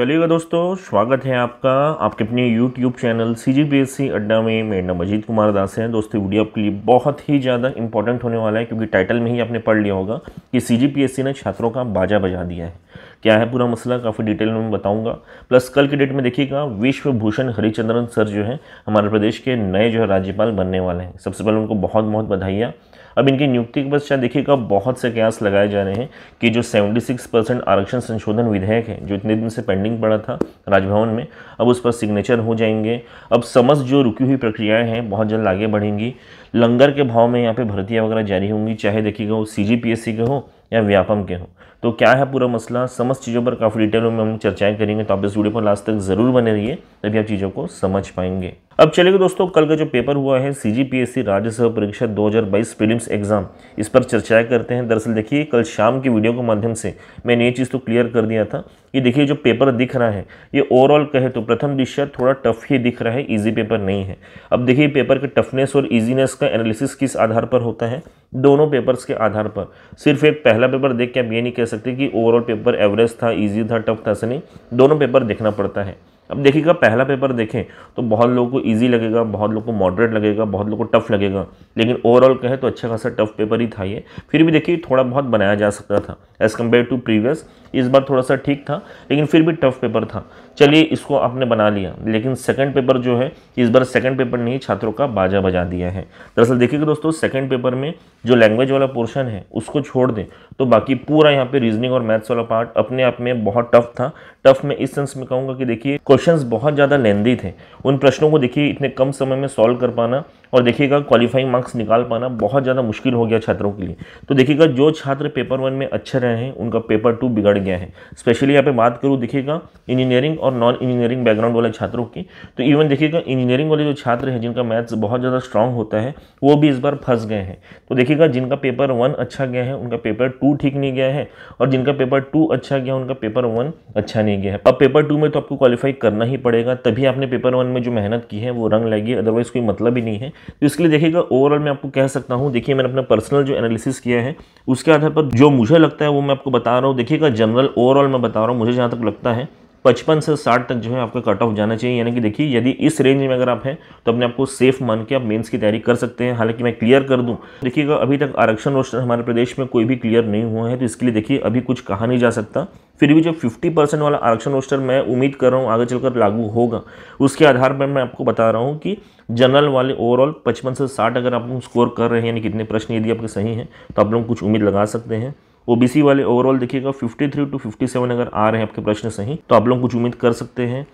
चलिएगा दोस्तों स्वागत है आपका आपके अपने YouTube channel C G P S C अड्डा में मेरा नाम अजीत कुमार दास है दोस्तों वीडियो आपके लिए बहुत ही ज़्यादा इंपॉर्टेंट होने वाला है क्योंकि टाइटल में ही आपने पढ़ लिया होगा कि सी जी पी एस सी ने छात्रों का बाजा बजा दिया है क्या है पूरा मसला काफ़ी डिटेल में बताऊंगा प्लस कल की डेट में देखिएगा विश्वभूषण हरिचंद्रन सर जो है हमारे प्रदेश के नए जो है राज्यपाल बनने वाले हैं सबसे पहले उनको बहुत बहुत बधाइयाँ अब इनकी नियुक्ति के पश्चात देखिएगा बहुत से कयास लगाए जा रहे हैं कि जो 76 परसेंट आरक्षण संशोधन विधेयक है जो इतने दिन से पेंडिंग पड़ा था राजभवन में अब उस पर सिग्नेचर हो जाएंगे अब समस्त जो रुकी हुई प्रक्रियाएं हैं बहुत जल्द आगे बढ़ेंगी लंगर के भाव में यहाँ पे भर्तियाँ वगैरह जारी होंगी चाहे देखिएगा वो सी के हो या व्यापम के हों तो क्या है पूरा मसला समस्त चीज़ों पर काफ़ी डिटेल में हम चर्चाएं करेंगे तो आप इस वीडियो पर लास्ट तक ज़रूर बने रहिए तभी आप चीज़ों को समझ पाएंगे अब चलेगा दोस्तों कल का जो पेपर हुआ है सी जी पी एस राज्य सेवा परीक्षा 2022 प्रीलिम्स एग्जाम इस पर चर्चाएं करते हैं दरअसल देखिए कल शाम की वीडियो के माध्यम से मैंने ये चीज़ तो क्लियर कर दिया था कि देखिए जो पेपर दिख रहा है ये ओवरऑल कहे तो प्रथम दिशा थोड़ा टफ ही दिख रहा है ईजी पेपर नहीं है अब देखिए पेपर के टफनेस और ईजीनेस का एनालिसिस किस आधार पर होता है दोनों पेपर्स के आधार पर सिर्फ एक पहला पेपर देख के आप ये नहीं कह सकते कि ओवरऑल पेपर एवरेज था ईजी था टफ था ऐसा नहीं दोनों पेपर देखना पड़ता है अब देखिएगा पहला पेपर देखें तो बहुत लोगों को ईजी लगेगा बहुत लोग को मॉडरेट लगेगा बहुत लोग को टफ लगेगा लेकिन ओवरऑल कहें तो अच्छा खासा टफ पेपर ही था ये फिर भी देखिए थोड़ा बहुत बनाया जा सकता था एज़ कम्पेयर टू प्रीवियस इस बार थोड़ा सा ठीक था लेकिन फिर भी टफ पेपर था चलिए इसको आपने बना लिया लेकिन सेकंड पेपर जो है इस बार सेकंड पेपर ने ही छात्रों का बाजा बजा दिया है दरअसल देखिएगा दोस्तों सेकंड पेपर में जो लैंग्वेज वाला पोर्शन है उसको छोड़ दें तो बाकी पूरा यहाँ पे रीजनिंग और मैथ्स वाला पार्ट अपने आप में बहुत टफ था टफ में इस सेंस में कहूँगा कि देखिए क्वेश्चन बहुत ज़्यादा लेंदी थे उन प्रश्नों को देखिए इतने कम समय में सॉल्व कर पाना और देखिएगा क्वालिफाइंग मार्क्स निकाल पाना बहुत ज़्यादा मुश्किल हो गया छात्रों के लिए तो देखिएगा जो छात्र पेपर वन में अच्छे रहे हैं उनका पेपर टू बिगड़ गया है स्पेशली यहाँ पे बात करूँ देखिएगा इंजीनियरिंग और नॉन इंजीनियरिंग बैकग्राउंड वाले छात्रों की तो इवन देखिएगा इंजीनियरिंग वाले जो छात्र हैं जिनका मैथ्स बहुत ज़्यादा स्ट्रांग होता है वो भी इस बार फंस गए हैं तो देखिएगा जिनका पेपर वन अच्छा गया है उनका पेपर टू ठीक नहीं गया है और जिनका पेपर टू अच्छा गया उनका पेपर वन अच्छा नहीं गया है अब पेपर टू में तो आपको क्वालिफाई करना ही पड़ेगा तभी आपने पेपर वन में जो मेहनत की है वो रंग लगी अदरवाइज़ कोई मतलब ही नहीं है तो इसके लिए देखिएगा ओवरऑल मैं आपको कह सकता हूँ देखिए मैंने अपना पर्सनल जो एनालिसिस किया है उसके आधार पर जो मुझे लगता है वो मैं आपको बता रहा हूँ देखिएगा जनरल ओवरऑल मैं बता रहा हूँ मुझे जहाँ तक लगता है पचपन से साठ तक जो है आपका कट ऑफ जाना चाहिए यानी कि देखिए यदि इस रेंज में अगर आप हैं तो अपने आपको सेफ मान के आप मेंस की तैयारी कर सकते हैं हालांकि मैं क्लियर कर दूं देखिएगा अभी तक आरक्षण रोस्टर हमारे प्रदेश में कोई भी क्लियर नहीं हुआ है तो इसके लिए देखिए अभी कुछ कहा नहीं जा सकता फिर भी जो फिफ्टी परसेंट वाला आरक्षण रोस्टर मैं उम्मीद कर रहा हूँ आगे चलकर लागू होगा उसके आधार पर मैं आपको बता रहा हूँ कि जनरल वाले ओवरऑल पचपन से साठ अगर आप स्कोर कर रहे हैं यानी कितने प्रश्न यदि आपके सही हैं तो आप लोग कुछ उम्मीद लगा सकते हैं ओबीसी वाले ओवरऑल देखिएगा 53 टू 57 अगर आ रहे हैं आपके प्रश्न सही तो आप लोग कुछ उम्मीद कर सकते हैं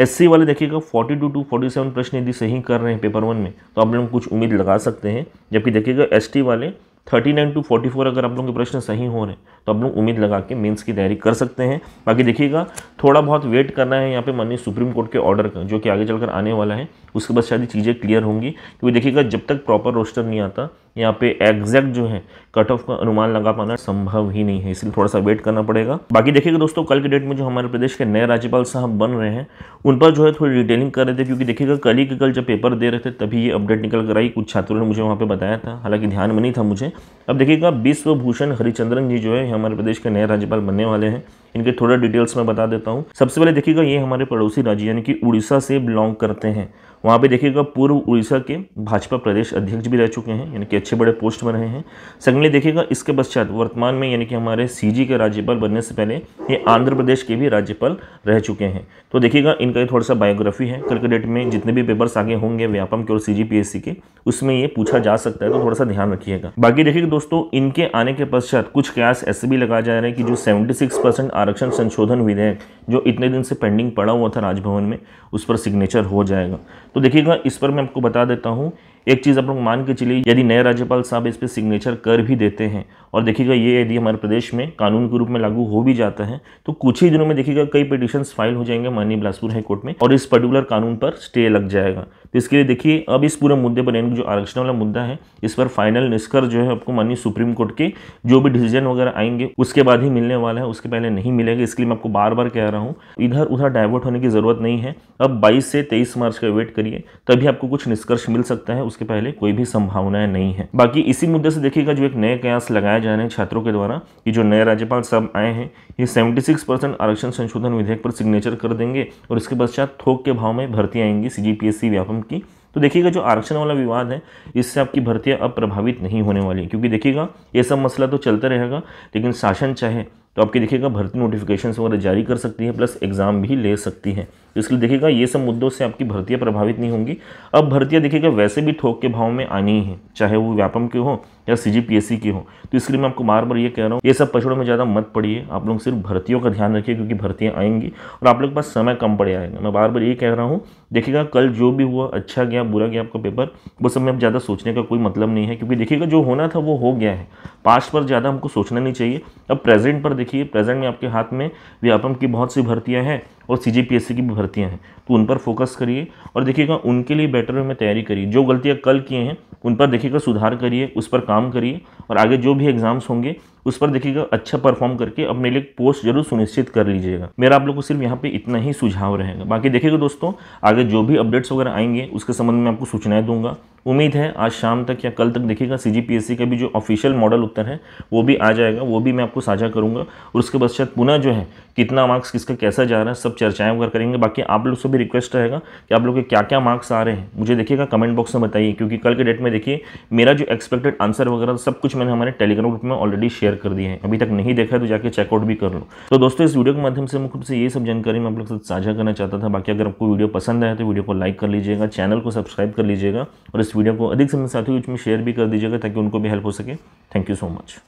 एससी वाले देखिएगा 42 टू टू सेवन प्रश्न यदि सही कर रहे हैं पेपर वन में तो आप लोग कुछ उम्मीद लगा सकते हैं जबकि देखिएगा एसटी वाले 39 टू 44 अगर आप लोगों के प्रश्न सही हो रहे हैं तो आप लोग उम्मीद लगा के मेंस की तैयारी कर सकते हैं बाकी देखिएगा थोड़ा बहुत वेट करना है यहाँ पे माननीय सुप्रीम कोर्ट के ऑर्डर का जो कि आगे चलकर आने वाला है उसके बाद शायद चीज़ें क्लियर होंगी क्योंकि देखिएगा जब तक प्रॉपर रोस्टर नहीं आता यहाँ पे एग्जैक्ट जो है कट ऑफ का अनुमान लगा पाना संभव ही नहीं है इसलिए थोड़ा सा वेट करना पड़ेगा बाकी देखिएगा दोस्तों कल के डेट में जो हमारे प्रदेश के नए राज्यपाल साहब बन रहे हैं उन पर जो है थोड़ी डिटेलिंग कर रहे थे क्योंकि देखिएगा कल ही कल जब पेपर दे रहे थे तभी ये अपडेट निकल कर आई कुछ छात्रों ने मुझे वहाँ पर बताया था हालांकि ध्यान में नहीं था मुझे अब देखिएगा विश्वभूषण हरिचंद्रन जी जो है हमारे प्रदेश के नए राज्यपाल बनने वाले हैं इनके थोड़ा डिटेल्स में बता देता हूँ सबसे पहले देखिएगा ये हमारे पड़ोसी राज्य यानी कि उड़ीसा से बिलोंग करते हैं वहाँ पे देखिएगा पूर्व उड़ीसा के भाजपा प्रदेश अध्यक्ष भी रह चुके हैं यानी कि अच्छे बड़े पोस्ट में रहे हैं सेकेंडली देखिएगा इसके पश्चात वर्तमान में यानी कि हमारे सीजी के राज्यपाल बनने से पहले ये आंध्र प्रदेश के भी राज्यपाल रह चुके हैं तो देखिएगा इनका ये थोड़ा सा बायोग्राफी है कल के डेट में जितने भी पेपर्स आगे होंगे व्यापम के और सी के उसमें ये पूछा जा सकता है तो थोड़ा सा ध्यान रखिएगा बाकी देखिएगा दोस्तों इनके आने के पश्चात कुछ कयास ऐसे भी लगाए जा रहे हैं कि जो सेवेंटी सिक्स परसेंट आरक्षण संशोधन विधेयक जो इतने दिन से पेंडिंग पड़ा हुआ था राजभवन में उस पर सिग्नेचर हो जाएगा तो देखिएगा इस पर मैं आपको बता देता हूँ एक चीज़ आप लोग मान के चलिए यदि नए राज्यपाल साहब इस पर सिग्नेचर कर भी देते हैं और देखिएगा ये यदि हमारे प्रदेश में कानून के रूप में लागू हो भी जाता है तो कुछ ही दिनों में देखिएगा कई पिटिशन्स फाइल हो जाएंगे माननीय बिलासपुर हाईकोर्ट में और इस पर्टिकुलर कानून पर स्टे लग जाएगा तो इसके लिए देखिए अब इस पूरे मुद्दे पर यानी जो आरक्षण वाला मुद्दा है इस पर फाइनल निष्कर्ष जो है आपको माननीय सुप्रीम कोर्ट के जो भी डिसीजन वगैरह आएंगे उसके बाद ही मिलने वाला है उसके पहले नहीं मिलेगा इसके लिए मैं आपको बार बार कह रहा हूँ इधर उधर डाइवर्ट होने की जरूरत नहीं है अब बाईस से तेईस मार्च का वेट करिए तभी आपको कुछ निष्कर्ष मिल सकता है उसके पहले कोई भी संभावनाएं नहीं है बाकी इसी मुद्दे से देखिएगा जो एक नए कयास लगाए जा रहे हैं छात्रों के द्वारा कि जो नए राज्यपाल सब आए हैं ये 76 परसेंट आरक्षण संशोधन विधेयक पर सिग्नेचर कर देंगे और इसके पश्चात थोक के भाव में भर्ती आएंगी सी व्यापम की तो देखिएगा जो आरक्षण वाला विवाद है इससे आपकी भर्तियाँ अब प्रभावित नहीं होने वाली क्योंकि देखिएगा ये सब मसला तो चलता रहेगा लेकिन शासन चाहे तो आपकी देखिएगा भर्ती नोटिफिकेशन वगैरह जारी कर सकती है प्लस एग्ज़ाम भी ले सकती है तो इसलिए देखिएगा ये सब मुद्दों से आपकी भर्तियाँ प्रभावित नहीं होंगी अब भर्तियाँ देखिएगा वैसे भी थोक के भाव में आनी ही है चाहे वो व्यापम के हो या सी जी के हो तो इसलिए मैं आपको बार बार ये कह रहा हूँ ये सब पछड़ों में ज़्यादा मत पड़िए आप लोग सिर्फ भर्तियों का ध्यान रखिए क्योंकि भर्तियाँ आएंगी और आप लोग के पास समय कम पड़ जाएगा मैं बार बार ये कह रहा हूँ देखिएगा कल जो भी हुआ अच्छा गया बुरा गया आपका पेपर वो सब में ज़्यादा सोचने का कोई मतलब नहीं है क्योंकि देखिएगा जो होना था वो हो गया है पास्ट पर ज़्यादा हमको सोचना नहीं चाहिए अब प्रेजेंट पर देखिए प्रेजेंट में आपके हाथ में व्यापम की बहुत सी भर्तियाँ हैं और सी की भी भर्तियाँ हैं तो उन पर फोकस करिए और देखिएगा उनके लिए बेटर में तैयारी करिए जो गलतियाँ कल किए हैं उन पर देखिएगा सुधार करिए उस पर काम करिए और आगे जो भी एग्ज़ाम्स होंगे उस पर देखिएगा अच्छा परफॉर्म करके अपने लिए पोस्ट जरूर सुनिश्चित कर लीजिएगा मेरा आप लोग को सिर्फ यहाँ पे इतना ही सुझाव रहेगा बाकी देखिएगा दोस्तों आगे जो भी अपडेट्स वगैरह आएंगे उसके संबंध में आपको सूचनाएं दूंगा उम्मीद है आज शाम तक या कल तक देखिएगा सी का भी जो ऑफिशियल मॉडल उत्तर है वो भी आ जाएगा वो भी मैं आपको साझा करूंगा और उसके पश्चात पुनः जो है कितना मार्क्स किसका कैसा जा रहा है सब चर्चाएं वगैरह करेंगे बाकी आप लोग से भी रिक्वेस्ट रहेगा कि आप लोग के क्या क्या मार्क्स आ रहे हैं मुझे देखिएगा कमेंट बॉक्स में बताइए क्योंकि कल के डेट में देखिए मेरा जो एक्सपेक्टेड आंसर वगैरह सब कुछ मैंने हमारे टेलीग्राम ग्रुप में ऑलरेडी शेयर शेयर कर दिए हैं अभी तक नहीं देखा है तो जाके चेकआउट भी कर लो तो दोस्तों इस वीडियो के माध्यम से मुख्य से ये सब जानकारी मैं आप लोग साथ साझा करना चाहता था बाकी अगर आपको वीडियो पसंद आया तो वीडियो को लाइक कर लीजिएगा चैनल को सब्सक्राइब कर लीजिएगा और इस वीडियो को अधिक से अधिक साथियों में शेयर भी कर दीजिएगा ताकि उनको भी हेल्प हो सके थैंक यू सो मच